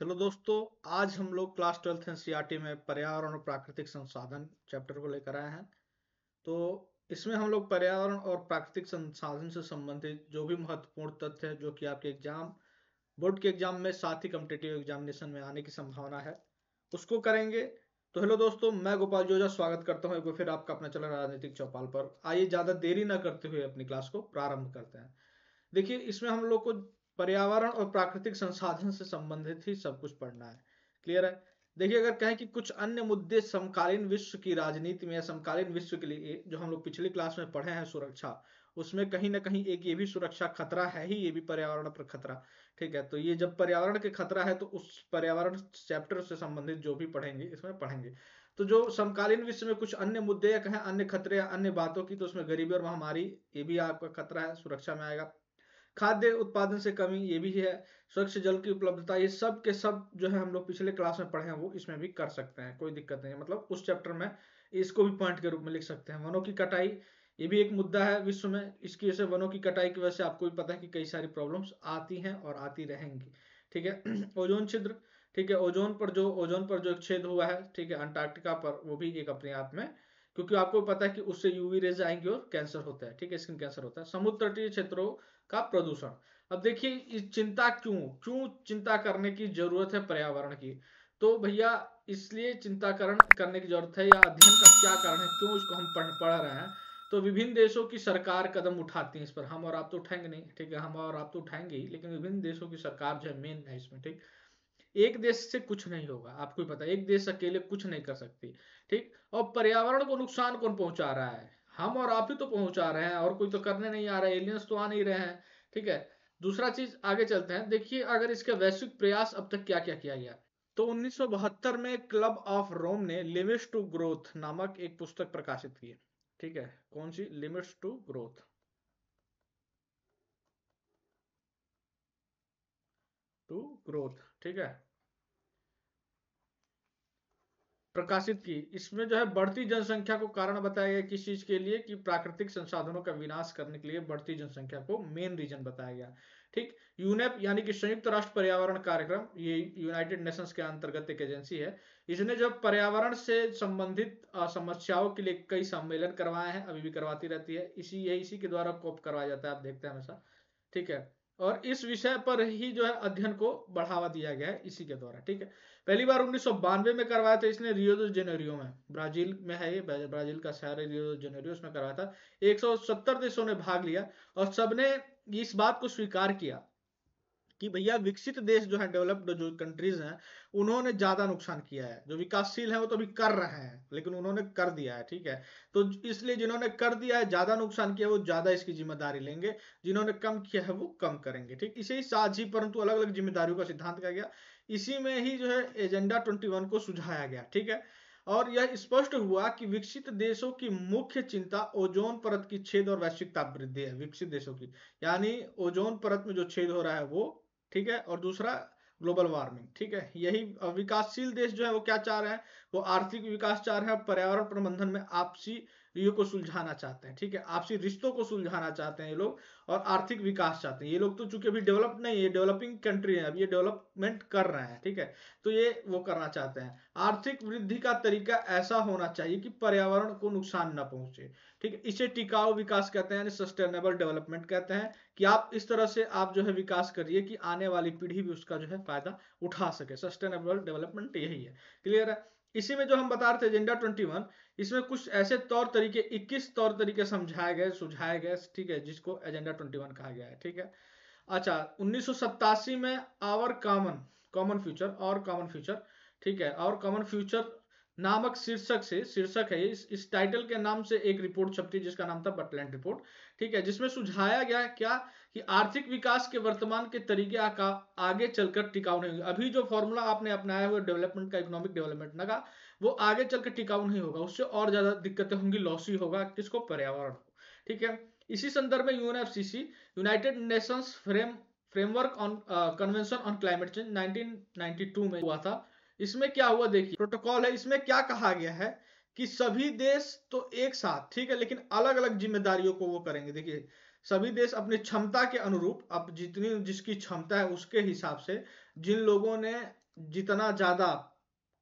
चलो दोस्तों आज हम लोग क्लास ट्वेल्थ एनसीईआरटी में पर्यावरण और प्राकृतिक संसाधन चैप्टर को लेकर आए हैं तो इसमें हम लोग पर्यावरण और प्राकृतिक संसाधन से संबंधित जो भी महत्वपूर्ण तथ्य है जो कि आपके एग्जाम बोर्ड के एग्जाम में साथ ही कम्पिटेटिव एग्जामिनेशन में आने की संभावना है उसको करेंगे तो हेलो दोस्तों मैं गोपाल जोजा स्वागत करता हूँ एक बार फिर आपका अपना चलन राजनीतिक चौपाल पर आइए ज्यादा देरी ना करते हुए अपनी क्लास को प्रारंभ करते हैं देखिए इसमें हम लोग को पर्यावरण और प्राकृतिक संसाधन से संबंधित ही सब कुछ पढ़ना है क्लियर है देखिए अगर कहें कि कुछ अन्य मुद्दे समकालीन विश्व की राजनीति में या समकालीन विश्व के लिए जो हम लोग पिछली क्लास में पढ़े हैं सुरक्षा उसमें कहीं ना कहीं एक ये भी सुरक्षा खतरा है ही ये भी पर्यावरण पर खतरा ठीक है तो ये जब पर्यावरण के खतरा है तो उस पर्यावरण चैप्टर से संबंधित जो भी पढ़ेंगे इसमें पढ़ेंगे तो जो समकालीन विश्व में कुछ अन्य मुद्दे या कहें अन्य खतरे या अन्य बातों की तो उसमें गरीबी और महामारी ये भी आपका खतरा है सुरक्षा में आएगा खाद्य उत्पादन से कमी ये भी है स्वच्छ जल की उपलब्धता ये सब के सब जो है हम लोग पिछले क्लास में पढ़े हैं वो इसमें भी कर सकते हैं कोई दिक्कत नहीं है मतलब उस चैप्टर में इसको भी पॉइंट के रूप में लिख सकते हैं वनों की कटाई ये भी एक मुद्दा है विश्व में इसकी वजह से वनों की कटाई की वजह से आपको भी पता है कि कई सारी प्रॉब्लम्स आती हैं और आती रहेंगी ठीक है ओजोन छिद्र ठीक है ओजोन पर जो ओजोन पर जो एक छेद हुआ है ठीक है अंटार्कटिका पर वो भी एक अपने आप में क्योंकि आपको पता है कि उससे यूवी रेज आएंगी और कैंसर होता है ठीक है स्किन कैंसर होता है समुद्र तटीय क्षेत्रों का प्रदूषण अब देखिए इस चिंता क्यों क्यों चिंता करने की जरूरत है पर्यावरण की तो भैया इसलिए चिंता करण करने की जरूरत है या अध्ययन का क्या कारण है क्यों इसको हम पढ़ पढ़ रहे हैं तो विभिन्न देशों की सरकार कदम उठाती है इस पर हम और आप तो उठाएंगे नहीं ठीक है हम और आप तो उठाएंगे ही लेकिन विभिन्न देशों की सरकार जो है मेन है इसमें ठीक एक देश से कुछ नहीं होगा आपको पता एक देश अकेले कुछ नहीं कर सकती ठीक और पर्यावरण को नुकसान कौन पहुंचा रहा है हम और आप ही तो पहुंचा रहे हैं और कोई तो करने नहीं आ रहा है एलियंस तो आ नहीं रहे हैं ठीक है दूसरा चीज आगे चलते हैं देखिए अगर इसके वैश्विक प्रयास अब तक क्या क्या किया गया तो 1972 में क्लब ऑफ रोम ने लिमिट्स टू ग्रोथ नामक एक पुस्तक प्रकाशित की ठीक है कौन सी limits to growth to growth ठीक है प्रकाशित की इसमें जो है बढ़ती जनसंख्या को कारण बताया गया किस चीज के लिए कि प्राकृतिक संसाधनों का विनाश करने के लिए बढ़ती जनसंख्या को मेन रीजन बताया गया ठीक यूनेप यानी कि संयुक्त राष्ट्र पर्यावरण कार्यक्रम ये यूनाइटेड नेशंस के अंतर्गत एक एजेंसी है इसने जो पर्यावरण से संबंधित समस्याओं के लिए कई सम्मेलन करवाए हैं अभी भी करवाती रहती है इसी यही इसी के द्वारा कॉप करवाया जाता है आप देखते हैं हमेशा ठीक है और इस विषय पर ही जो है अध्ययन को बढ़ावा दिया गया है इसी के द्वारा ठीक है पहली बार उन्नीस में करवाया था इसने रियो जेनेरियो में ब्राजील में है ये ब्राजील का शहर है रियो जेनेरियो उसमें करवाया था 170 देशों ने भाग लिया और सबने इस बात को स्वीकार किया कि भैया विकसित देश जो है डेवलप्ड जो कंट्रीज हैं उन्होंने ज्यादा नुकसान किया है जो विकासशील है वो तो अभी कर रहे हैं लेकिन उन्होंने कर दिया है ठीक है तो इसलिए जिन्होंने कर दिया है ज्यादा नुकसान किया वो ज्यादा इसकी जिम्मेदारी लेंगे जिन्होंने कम किया है वो कम करेंगे ठीक इसे ही साझी परंतु अलग अलग जिम्मेदारियों का सिद्धांत कहा गया इसी में ही जो है एजेंडा ट्वेंटी को सुझाया गया ठीक है और यह स्पष्ट हुआ कि विकसित देशों की मुख्य चिंता ओजोन परत की छेद और वैश्विक ताप वृद्धि है विकसित देशों की यानी ओजोन परत में जो छेद हो रहा है वो ठीक है और दूसरा ग्लोबल वार्मिंग ठीक है यही विकासशील देश जो है वो क्या चाह रहे हैं वो आर्थिक विकास चाह रहे हैं पर्यावरण प्रबंधन में आपसी ये को सुलझाना चाहते हैं ठीक है आपसी रिश्तों को सुलझाना चाहते हैं ये लोग और आर्थिक विकास चाहते हैं ये लोग तो चूंकि अभी डेवलप नहीं है डेवलपिंग कंट्री है अब ये डेवलपमेंट कर रहे हैं ठीक है तो ये वो करना चाहते हैं आर्थिक वृद्धि का तरीका ऐसा होना चाहिए कि पर्यावरण को नुकसान न पहुंचे ठीक है इसे टिकाऊ विकास कहते हैं यानी सस्टेनेबल डेवलपमेंट कहते हैं कि आप इस तरह से आप जो है विकास करिए कि आने वाली पीढ़ी भी उसका जो है फायदा उठा सके सस्टेनेबल डेवलपमेंट यही है क्लियर है इसी में जो हम बता रहे थे एजेंडा 21 इसमें कुछ ऐसे तौर तरीके 21 तौर तरीके समझाए गए सुझाए गए ठीक है जिसको एजेंडा 21 कहा गया है ठीक है अच्छा उन्नीस में आवर कॉमन कॉमन फ्यूचर और कॉमन फ्यूचर ठीक है और कॉमन फ्यूचर नामक शीर्षक से शीर्षक है इस इस टाइटल के नाम से एक रिपोर्ट छपती है जिसका नाम था बटलैंड रिपोर्ट ठीक है जिसमें सुझाया गया क्या कि आर्थिक विकास के वर्तमान के तरीके का आगे चलकर टिकाऊ नहीं होगा अभी जो फॉर्मूला आपने अपनाया हुआ डेवलपमेंट का इकोनॉमिक डेवलपमेंट लगा वो आगे चलकर टिकाऊ नहीं होगा उससे और ज्यादा दिक्कतें होंगी लॉस ही होगा किसको पर्यावरण को ठीक है इसी संदर्भ में UNFCC United Nations frame framework on convention on climate change nineteen में हुआ था इसमें क्या हुआ देखिए प्रोटोकॉल है इसमें क्या कहा गया है कि सभी देश तो एक साथ ठीक है लेकिन अलग अलग जिम्मेदारियों को वो करेंगे देखिए सभी देश अपनी क्षमता के अनुरूप अब जितनी जिसकी क्षमता है उसके हिसाब से जिन लोगों ने जितना ज्यादा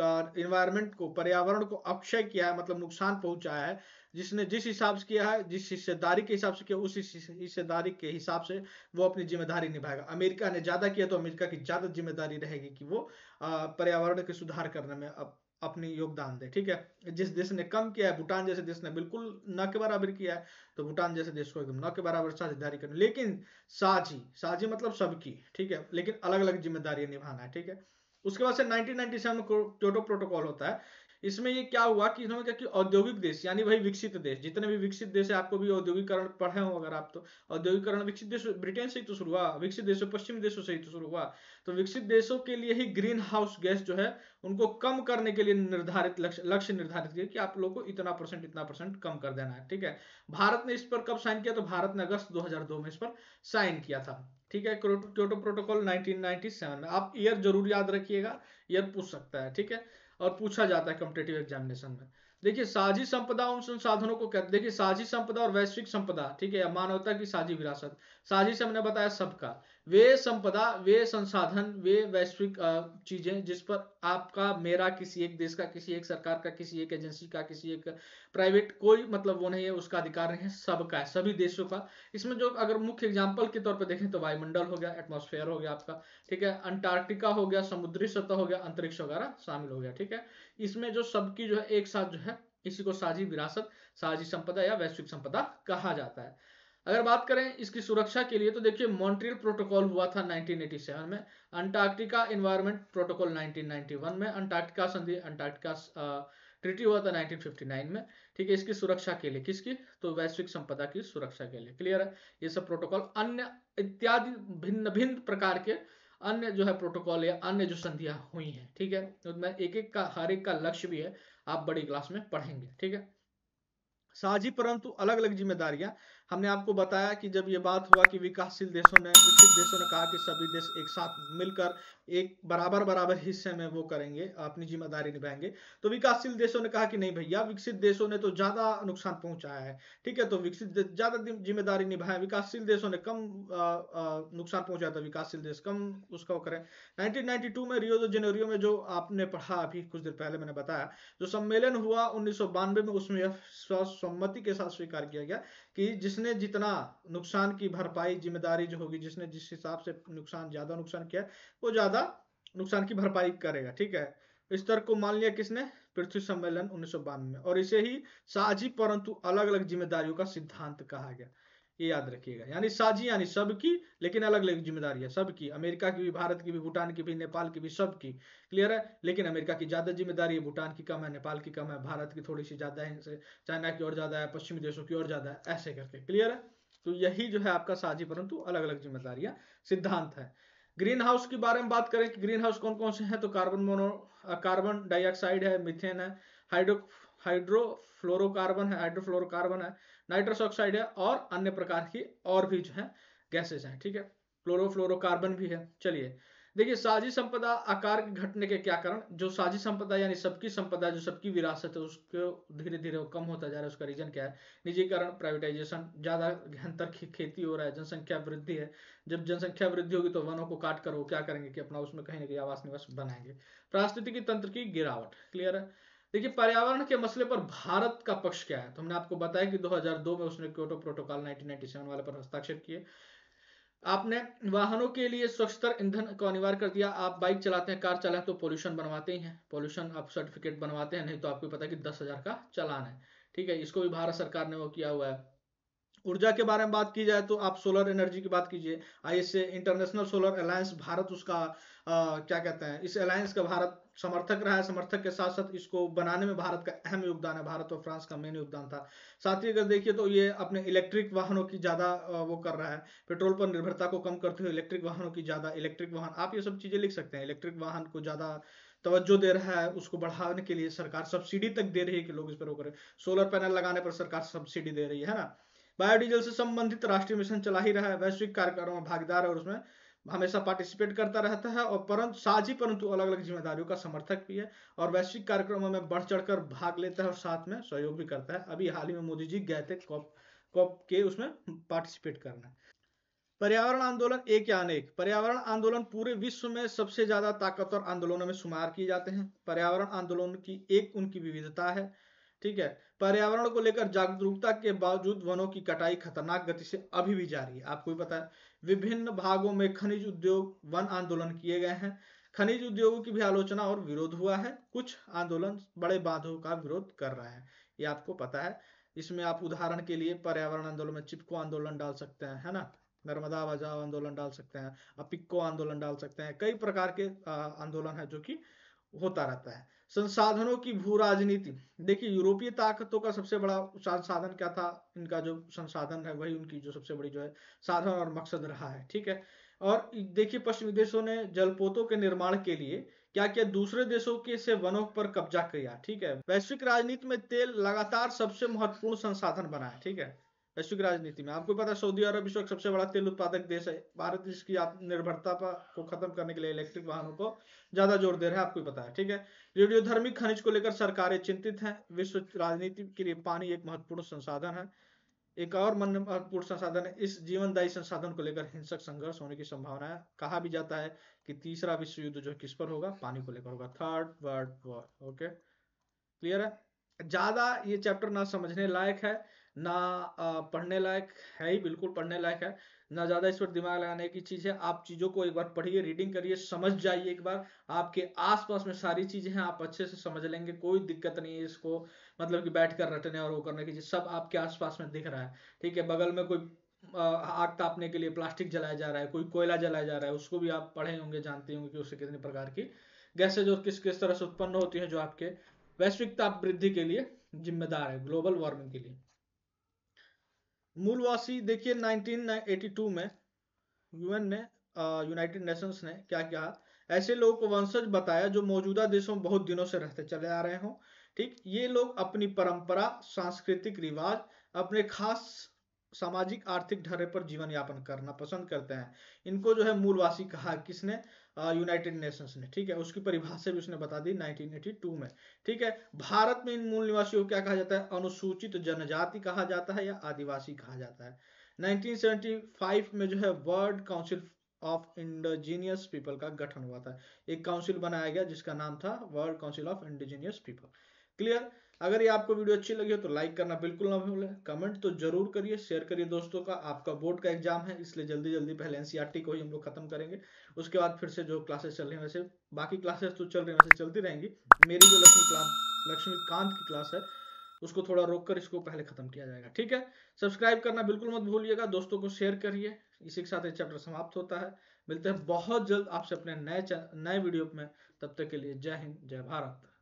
इन्वायरमेंट को पर्यावरण को अक्षय किया है मतलब नुकसान पहुंचाया है जिसने जिस हिसाब से किया है जिस हिस्सेदारी के हिसाब से किया उस हिस्सेदारी के हिसाब से वो अपनी जिम्मेदारी निभाएगा अमेरिका ने ज्यादा किया तो अमेरिका की ज्यादा जिम्मेदारी रहेगी कि वो पर्यावरण के सुधार करने में अब अपनी योगदान दे ठीक है जिस देश ने कम किया है भूटान जैसे देश ने बिल्कुल न के बराबर किया है तो भूटान जैसे देश को एकदम न के बराबर साझेदारी करनी लेकिन साझी साझी मतलब सबकी ठीक है लेकिन अलग अलग जिम्मेदारी निभाना है ठीक है उसके बाद से 1997 में क्योटो प्रोटोकॉल होता है इसमें ये क्या हुआ कि इन्होंने क्या कि औद्योगिक देश यानी वही विकसित देश जितने भी विकसित देश है आपको भी औद्योगिकरण पढ़े हो अगर आप तो औद्योगिकरण विकसित देश ब्रिटेन से ही तो शुरू हुआ विकसित देशों पश्चिम देशों से ही तो शुरू हुआ तो विकसित देशों के लिए ही ग्रीन हाउस गैस जो है उनको कम करने के लिए निर्धारित लक्ष्य निर्धारित किया कि आप लोग को इतना परसेंट इतना परसेंट कम कर देना है ठीक है भारत ने इस पर कब साइन किया तो भारत ने अगस्त दो में इस पर साइन किया था ठीक है क्योटो तो प्रोटोकॉल 1997 में आप ईयर जरूर याद रखिएगा ईयर पूछ सकता है ठीक है और पूछा जाता है कम्पिटेटिव एग्जामिनेशन में देखिए साझी संपदा उन संसाधनों को कहते देखिए साझी संपदा और वैश्विक संपदा ठीक है मानवता की साझी विरासत साझी से हमने बताया सबका वे संपदा वे संसाधन वे वैश्विक चीजें जिस पर आपका मेरा किसी एक देश का किसी एक सरकार का किसी एक एजेंसी का किसी एक प्राइवेट कोई मतलब वो नहीं है उसका अधिकार नहीं है सबका है सभी देशों का इसमें जो अगर मुख्य एग्जाम्पल के तौर पर देखें तो वायुमंडल हो गया एटमोस्फेयर हो गया आपका ठीक है अंटार्क्टिका हो गया समुद्री सतह हो गया अंतरिक्ष वगैरह शामिल हो गया ठीक है इसमें जो सबकी जो है एक साथ जो है इसी को साझी विरासत साझी संपदा या वैश्विक संपदा कहा जाता है अगर बात करें इसकी सुरक्षा के लिए तो देखिए मॉन्ट्रियल प्रोटोकॉल हुआ था 1987 में अंटार्कटिका इन्वायरमेंट प्रोटोकॉल 1991 में अंटार्कटिका संधि अंटार्कटिका ट्रिटी हुआ था 1959 में ठीक है इसकी सुरक्षा के लिए किसकी तो वैश्विक संपदा की सुरक्षा के लिए क्लियर है ये सब प्रोटोकॉल अन्य इत्यादि भिन्न भिन्न प्रकार के अन्य जो है प्रोटोकॉल या अन्य जो संधियां हुई हैं ठीक है उसमें तो एक एक का हर एक का लक्ष्य भी है आप बड़ी क्लास में पढ़ेंगे ठीक है साझी परंतु अलग अलग जिम्मेदारियां हमने आपको बताया कि जब ये बात हुआ कि विकासशील देशों ने विकसित देशों ने कहा कि सभी देश एक साथ मिलकर एक बराबर बराबर हिस्से में वो करेंगे अपनी जिम्मेदारी निभाएंगे तो विकासशील देशों ने कहा कि नहीं भैया विकसित देशों ने तो ज्यादा नुकसान पहुंचाया है ठीक है तो विकसित ज्यादा जिम्मेदारी निभाए विकासशील देशों ने कम नुकसान पहुंचाया था विकासशील देश कम उसका वो करें नाइनटीन में रियो दो जनवरियो में जो आपने पढ़ा अभी कुछ देर पहले मैंने बताया जो सम्मेलन हुआ उन्नीस में उसमें सहमति के साथ स्वीकार किया गया कि जिसने जितना नुकसान की भरपाई जिम्मेदारी जो होगी जिसने जिस हिसाब से नुकसान ज्यादा नुकसान किया वो ज्यादा नुकसान की भरपाई करेगा ठीक है इस तर्क को मान लिया किसने पृथ्वी सम्मेलन उन्नीस में और इसे ही साझी परंतु अलग अलग जिम्मेदारियों का सिद्धांत कहा गया ये याद रखिएगा यानी साझी यानी सबकी लेकिन अलग अलग जिम्मेदारी है सबकी अमेरिका की भी भारत की भी भूटान की भी नेपाल की भी सबकी क्लियर है लेकिन अमेरिका की ज्यादा जिम्मेदारी है भूटान की कम है नेपाल की कम है भारत की थोड़ी सी ज्यादा है चाइना की और ज्यादा है पश्चिमी देशों की और ज्यादा है ऐसे करके क्लियर है तो यही जो है आपका साझी परंतु अलग अलग जिम्मेदारियां सिद्धांत है ग्रीन हाउस के बारे में बात करें कि ग्रीन हाउस कौन कौन से हैं तो कार्बन मोनो कार्बन डाइऑक्साइड है मिथेन है हाइड्रो हाइड्रोफ्लोरोकार्बन है हाइड्रोफ्लोरोकार्बन है नाइट्रस ऑक्साइड है और अन्य प्रकार की और भी जो है गैसेज हैं ठीक है क्लोरोफ्लोरोकार्बन भी है चलिए देखिए साझी संपदा आकार के घटने के क्या कारण जो साझी संपदा यानी सबकी संपदा जो सबकी विरासत है उसको धीरे धीरे कम होता जा रहा है उसका रीजन क्या है निजीकरण प्राइवेटाइजेशन ज्यादा घनतर खेती हो रहा है जनसंख्या वृद्धि है जब जनसंख्या वृद्धि होगी तो वनों को काट कर वो क्या करेंगे कि अपना उसमें कहीं ना कहीं आवास निवास बनाएंगे पारिस्थितिकी तंत्र की गिरावट क्लियर है देखिए पर्यावरण के मसले पर भारत का पक्ष क्या है तो हमने आपको बताया कि 2002 में उसने क्योटो प्रोटोकॉल 1997 वाले पर हस्ताक्षर किए आपने वाहनों के लिए स्वच्छतर ईंधन को अनिवार्य कर दिया आप बाइक चलाते हैं कार चलाते हैं तो पोल्यूशन बनवाते ही हैं पोल्यूशन आप सर्टिफिकेट बनवाते हैं नहीं तो आपको पता है कि दस हजार का चलान है ठीक है इसको भी भारत सरकार ने वो किया हुआ है ऊर्जा के बारे में बात की जाए तो आप सोलर एनर्जी की बात कीजिए I International Solar Alliance Bharat उसका क्या कहते हैं इस अलायंस का भारत समर्थक रहा है समर्थक के साथ साथ इसको बनाने में भारत का अहम योगदान है भारत और फ्रांस का मेन योगदान था साथ ही अगर देखिए तो ये अपने इलेक्ट्रिक वाहनों की ज़्यादा वो कर रहा है पेट्रोल पर निर्भरता को कम करते हुए इलेक्ट्रिक वाहनों की ज़्यादा इलेक्ट्रिक वाहन आप ये सब चीज़ें लिख सकते हैं इलेक्ट्रिक वाहन को ज़्यादा तवज्जो दे रहा है उसको बढ़ाने के लिए सरकार सब्सिडी तक दे रही है कि लोग इस पर वो करें सोलर पैनल लगाने पर सरकार सब्सिडी दे रही है ना बायोडीजल से संबंधित राष्ट्रीय मिशन चला ही रहा है वैश्विक कार्यक्रम में भागीदार है और उसमें हमेशा पार्टिसिपेट करता रहता है और परंतु साझी परंतु अलग अलग जिम्मेदारियों का समर्थक भी है और वैश्विक कार्यक्रमों में बढ़ चढ़कर भाग लेता है और साथ में सहयोग भी करता है अभी हाल ही में मोदी जी गए थे कॉप कॉप के उसमें पार्टिसिपेट करना पर्यावरण आंदोलन एक या अनेक पर्यावरण आंदोलन पूरे विश्व में सबसे ज्यादा ताकतवर आंदोलनों में शुमार किए जाते हैं पर्यावरण आंदोलन की एक उनकी विविधता है ठीक है पर्यावरण को लेकर जागरूकता के बावजूद वनों की कटाई खतरनाक गति से अभी भी जारी है आपको भी पता है विभिन्न भागों में खनिज उद्योग वन आंदोलन किए गए हैं खनिज उद्योगों की भी आलोचना और विरोध हुआ है कुछ आंदोलन बड़े बांधों का विरोध कर रहे हैं ये आपको पता है इसमें आप उदाहरण के लिए पर्यावरण आंदोलन में चिपको आंदोलन डाल सकते हैं है ना नर्मदा बजाव आंदोलन डाल सकते हैं अपिक्को आंदोलन डाल सकते हैं कई प्रकार के आंदोलन है जो की होता रहता है संसाधनों की भू राजनीति देखिए यूरोपीय ताकतों का सबसे बड़ा संसाधन क्या था इनका जो संसाधन है वही उनकी जो सबसे बड़ी जो है साधन और मकसद रहा है ठीक है और देखिए पश्चिमी देशों ने जलपोतों के निर्माण के लिए क्या क्या दूसरे देशों के से वनों पर कब्जा किया ठीक है वैश्विक राजनीति में तेल लगातार सबसे महत्वपूर्ण संसाधन बना है ठीक है वैश्विक राजनीति में आपको पता है सऊदी अरब विश्व का सबसे बड़ा तेल उत्पादक देश है भारत इसकी निर्भरता को खत्म करने के लिए इलेक्ट्रिक वाहनों को ज्यादा जोर दे रहे हैं आपको पता है ठीक है रेडियो रेडियोधर्मिक खनिज को लेकर सरकारें चिंतित हैं विश्व राजनीति के लिए पानी एक महत्वपूर्ण संसाधन है एक और मन महत्वपूर्ण संसाधन है इस जीवनदायी संसाधन को लेकर हिंसक संघर्ष होने की संभावना है कहा भी जाता है कि तीसरा विश्व युद्ध जो किस पर होगा पानी को लेकर होगा third world war okay clear है ज्यादा ये चैप्टर ना समझने लायक है ना पढ़ने लायक है ही बिल्कुल पढ़ने लायक है ना ज़्यादा इस पर दिमाग लगाने की चीज़ है आप चीज़ों को एक बार पढ़िए रीडिंग करिए समझ जाइए एक बार आपके आसपास में सारी चीज़ें हैं आप अच्छे से समझ लेंगे कोई दिक्कत नहीं है इसको मतलब कि बैठ कर रटने और वो करने की चीज़ सब आपके आसपास में दिख रहा है ठीक है बगल में कोई आग तापने के लिए प्लास्टिक जलाया जा रहा है कोई कोयला जलाया जा रहा है उसको भी आप पढ़े होंगे जानते होंगे कि उससे कितने प्रकार की गैसेज और किस किस तरह से उत्पन्न होती है जो आपके वैश्विक ताप वृद्धि के लिए जिम्मेदार है ग्लोबल वार्मिंग के लिए मूलवासी देखिए 1982 में यूएन ने यूनाइटेड नेशंस ने क्या कहा ऐसे लोगों को वंशज बताया जो मौजूदा देशों में बहुत दिनों से रहते चले आ रहे हो ठीक ये लोग अपनी परंपरा सांस्कृतिक रिवाज अपने खास सामाजिक आर्थिक ढरे पर जीवन यापन करना पसंद करते हैं इनको जो है मूलवासी कहा किसने यूनाइटेड नेशंस ने ठीक है उसकी परिभाषा भी उसने बता दी 1982 में ठीक है भारत में इन मूल निवासियों को क्या कहा जाता है अनुसूचित जनजाति कहा जाता है या आदिवासी कहा जाता है 1975 में जो है World Council of Indigenous People का गठन हुआ था एक काउंसिल बनाया गया जिसका नाम था World Council of Indigenous People clear अगर ये आपको वीडियो अच्छी लगी हो तो लाइक करना बिल्कुल ना भूलें कमेंट तो जरूर करिए शेयर करिए दोस्तों का आपका बोर्ड का एग्जाम है इसलिए जल्दी जल्दी पहले एनसीईआरटी e को ही हम लोग खत्म करेंगे उसके बाद फिर से जो क्लासेस चल रही है वैसे बाकी क्लासेस तो चल रही वैसे चलती रहेंगी मेरी जो लक्ष्मी क्लास लक्ष्मीकांत की क्लास है उसको थोड़ा रोक कर इसको पहले खत्म किया जाएगा ठीक है सब्सक्राइब करना बिल्कुल मत भूलिएगा दोस्तों को शेयर करिए इसी के साथ ये चैप्टर समाप्त होता है मिलते हैं बहुत जल्द आपसे अपने नए नए वीडियो में तब तक के लिए जय हिंद जय भारत